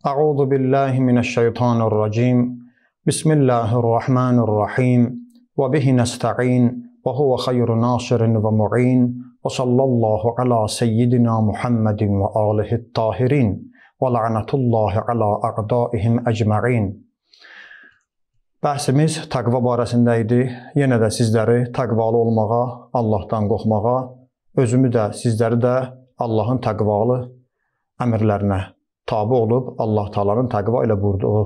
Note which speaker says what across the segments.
Speaker 1: أعوذ بالله من الشيطان الرجيم بسم الله الرحمن الرحيم وبه نستعين وهو خير ناصر ومعين وصلى الله على سيدنا محمد وآله الطاهرين ولعنة الله على أعدائهم أجمعين Bəhsimiz təqva barəsində idi. Yenə də sizləri təqvalı olmağa, Allahdan qorxmağa, özümü də, sizləri də Allahın təqvalı əmrlərinə tabe olub Allah Taala'nın təqva ilə vurduğu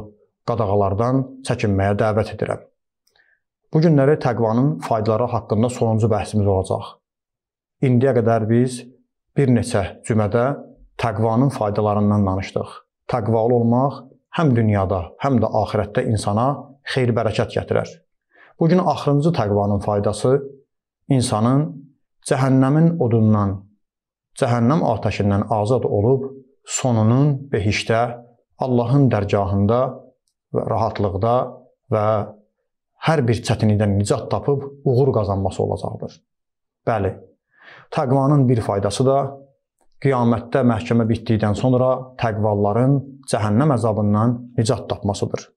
Speaker 1: qadağalardan çəkinməyə dəvət edirəm. Bu günləri təqvanın faydaları haqqında sonuncu bəhsimiz olacaq. İndiyə qədər biz bir neçə cümədə təqvanın faydalarından danışdıq. Təqvalı olmaq həm dünyada, həm də axirətdə insana xeyir-bərəkət gətirər. Bu gün axırıncı təqvanın faydası insanın cəhənnəmin odundan, cəhənnəm atəşindən azad olub sonunun behişdə, Allahın dərgahında və rahatlıqda və hər bir çətinlikdən nicat tapıb uğur qazanması olacaqdır. Bəli. Təqvanın bir faydası da qiyamətdə məhkəmə bitdikdən sonra təqvalların cəhənnəm əzabından nicat tapmasıdır.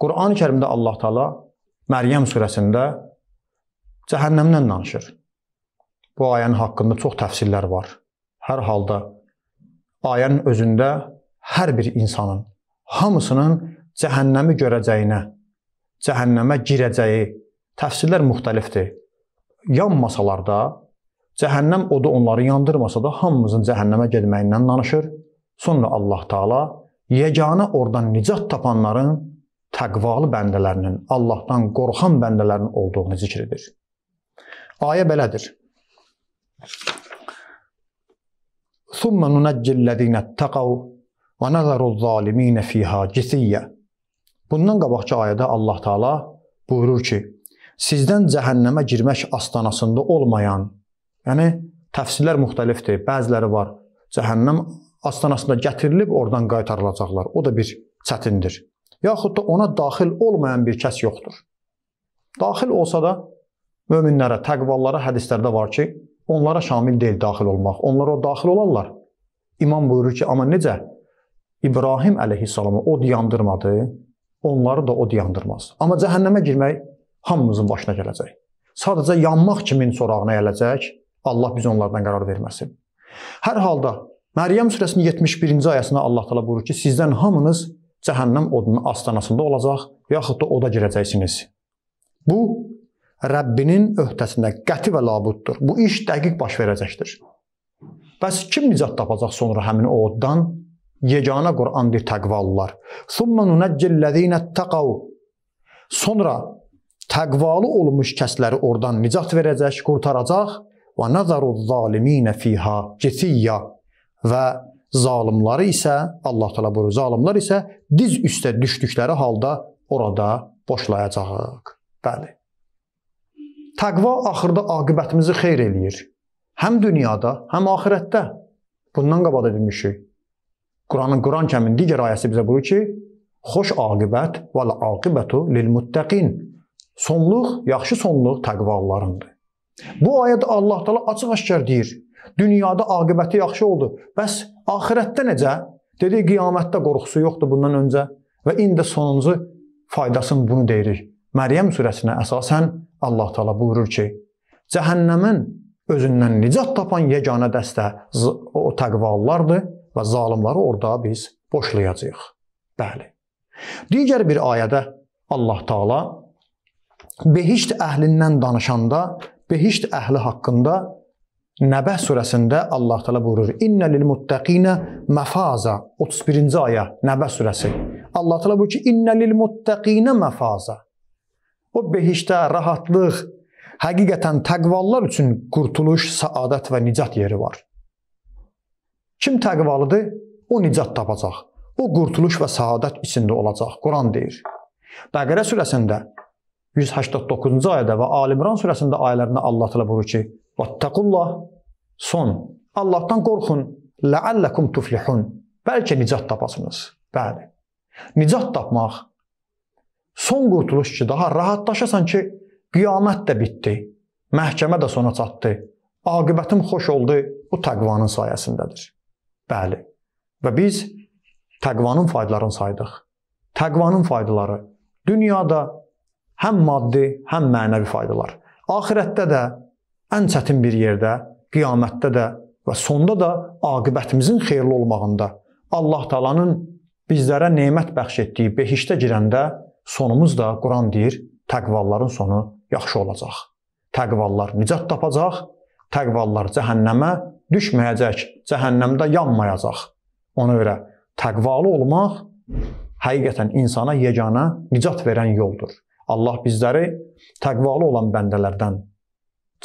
Speaker 1: Qurani-Kərimdə Allah Taala Məryəm surəsində cəhənnəmdən danışır. Bu ayənin haqqında çox təfsillər var. Hər halda ayənin özündə hər bir insanın, hamısının cəhənnəmi görəcəyinə, cəhənnəmə girəcəyi təfsillər müxtəlifdir. Yanmasalar da, cəhənnəm odu onları yandırmasa da hamımızın cəhənnəmə getməyindən danışır. Sonra Allah Taala yeganə oradan nicat tapanların təqvalı bəndələrinin, Allahdan qorxan bəndələrinin olduğunu zikr edir. Ayə belədir. ثم nunəccil ləzinə təqav və nəzəruz zaliminə fiha cisiyyə. Bundan qabaqki ayədə Allah Taala buyurur ki, sizdən cəhənnəmə girmək astanasında olmayan, yəni təfsillər müxtəlifdir. Bəziləri var. Cəhənnəm astanasına gətirilib oradan qaytarılacaqlar. O da bir çətindir. Yaxud da ona daxil olmayan bir kəs yoxdur. Daxil olsa da möminlərə, təqvalara hədislərdə var ki, Onlara şamil deyil daxil olmaq. Onlara o daxil olarlar. İmam buyurur ki, amma necə? İbrahim əleyhissalamı od yandırmadı, onları da od yandırmaz. Amma cəhənnəmə girmək hamımızın başına gələcək. Sadəcə yanmaq kimin sorağına gələcək? Allah biz onlardan qərar verməsin. Hər halda Məryəm surəsinin 71-ci ayəsində Allah təala buyurur ki, sizdən hamınız cəhənnəm odunun astanasında olacaq, yaxud da oda girəcəksiniz. Bu Rəbbinin öhdəsində qəti və labuddur. Bu iş dəqiq baş verəcəkdir. Bəs kim nicat tapacaq sonra həmin o oddan? Yeganə Qur'andır təqvalılar. Summa nunəccillezina taqav. Sonra təqvalı olmuş kəsləri oradan nicat verəcək, qurtaracaq və nazaru zalimin fiha cesiya və zalimləri isə Allah təala buyurur, zalimlər isə diz üstə düşdükləri halda orada boşlayacaq. Bəli. Təqva axırda aqibətimizi xeyir eləyir. Həm dünyada, həm axirətdə. Bundan qabaq da demişik. Quranın Quran kəmin digər ayəsi bizə buyurur ki, xoş aqibət vel aqibətu lil muttaqin. Sonluq, yaxşı sonluq təqvalılarındır. Bu ayədə Allah Taala açıq-aşkar deyir. Dünyada aqibəti yaxşı oldu. Bəs axirətdə necə? Dedi qiyamətdə qorxusu yoxdur bundan öncə və indi sonuncu faydasını bunu deyirik. Məryəm surəsinə əsasən Allah Taala buyurur ki: Cəhənnəmin özündən nicat tapan yeganə dəstə o təqvalılardır və zalımları orada biz boşlayacağıq. Bəli. Digər bir ayədə Allah Taala behişt əhlindən danışanda behişt əhli haqqında Nəbə surəsində Allah Taala buyurur: "İnna lil-muttaqina mafaza" 31-ci ayə Nəbə surəsi. Allah Taala buyurur ki: "İnna lil-muttaqina mafaza" O behişdə rahatlıq, həqiqətən təqvallar üçün qurtuluş, səadət və nicat yeri var. Kim təqvalıdır, o nicat tapacaq. O qurtuluş və səadət içində olacaq. Quran deyir. Bəqərə surəsində 189-cu ayədə və Ali İmran surəsində ayələrində Allah təala buyurur ki: "Vattaqullah" son. Allahdan qorxun, la'allakum tuflihun. Bəlkə nicat tapasınız. Bəli. Nicat tapmaq Son qurtuluş ki, daha rahatlaşasan ki, qiyamət də bitdi. Məhkəmə də sona çatdı. Aqibətim xoş oldu bu təqvanın sayəsindədir. Bəli. Və biz təqvanın faydalarını saydıq. Təqvanın faydaları dünyada həm maddi, həm mənəvi faydalar. Axirətdə də ən çətin bir yerdə, qiyamətdə də və sonda da aqibətimizin xeyirli olmağında Allah Taala'nın bizlərə nemət bəxş etdiyi behiştə girəndə sonumuz da Quran deyir, təqvalların sonu yaxşı olacaq. Təqvallar nicat tapacaq, təqvallar cəhənnəmə düşməyəcək, cəhənnəmdə yanmayacaq. Ona görə təqvalı olmaq həqiqətən insana yeganə nicat verən yoldur. Allah bizləri təqvalı olan bəndələrdən,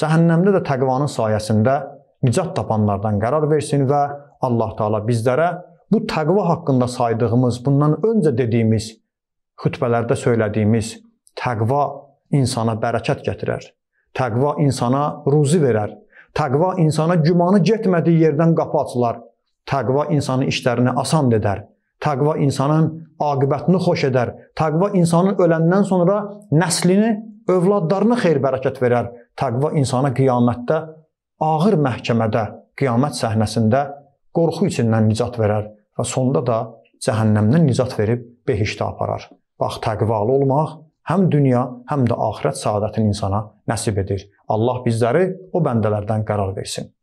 Speaker 1: cəhənnəmdə də təqvanın sayəsində nicat tapanlardan qərar versin və Allah Taala bizlərə bu təqva haqqında saydığımız, bundan öncə dediyimiz xütbələrdə söylədiyimiz təqva insana bərəkət gətirər. Təqva insana ruzi verər. Təqva insana gümanı getmədiyi yerdən qapı açılar. Təqva insanın işlərini asan edər. Təqva insanın aqibətini xoş edər. Təqva insanın öləndən sonra nəslini, övladlarına xeyir-bərəkət verər. Təqva insana qiyamətdə ağır məhkəmədə, qiyamət səhnəsində qorxu içindən nicat verər və sonda da cəhənnəmdən nicat verib behiştə aparar bax təqvalı olmaq həm dünya, həm də axirət səadətini insana nəsib edir. Allah bizləri o bəndələrdən qərar versin.